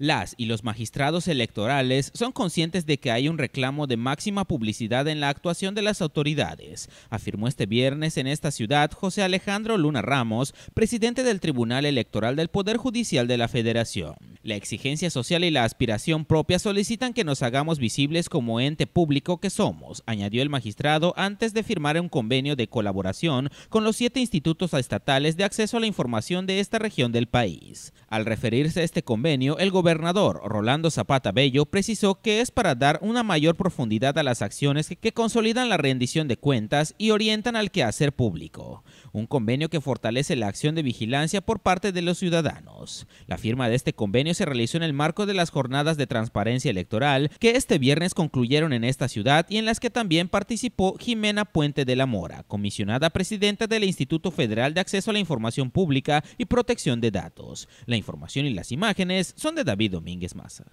Las y los magistrados electorales son conscientes de que hay un reclamo de máxima publicidad en la actuación de las autoridades, afirmó este viernes en esta ciudad José Alejandro Luna Ramos, presidente del Tribunal Electoral del Poder Judicial de la Federación. La exigencia social y la aspiración propia solicitan que nos hagamos visibles como ente público que somos, añadió el magistrado antes de firmar un convenio de colaboración con los siete institutos estatales de acceso a la información de esta región del país. Al referirse a este convenio, el gobernador Rolando Zapata Bello precisó que es para dar una mayor profundidad a las acciones que consolidan la rendición de cuentas y orientan al quehacer público. Un convenio que fortalece la acción de vigilancia por parte de los ciudadanos. La firma de este convenio se realizó en el marco de las jornadas de transparencia electoral que este viernes concluyeron en esta ciudad y en las que también participó Jimena Puente de la Mora, comisionada presidenta del Instituto Federal de Acceso a la Información Pública y Protección de Datos. La información y las imágenes son de David Domínguez Maza.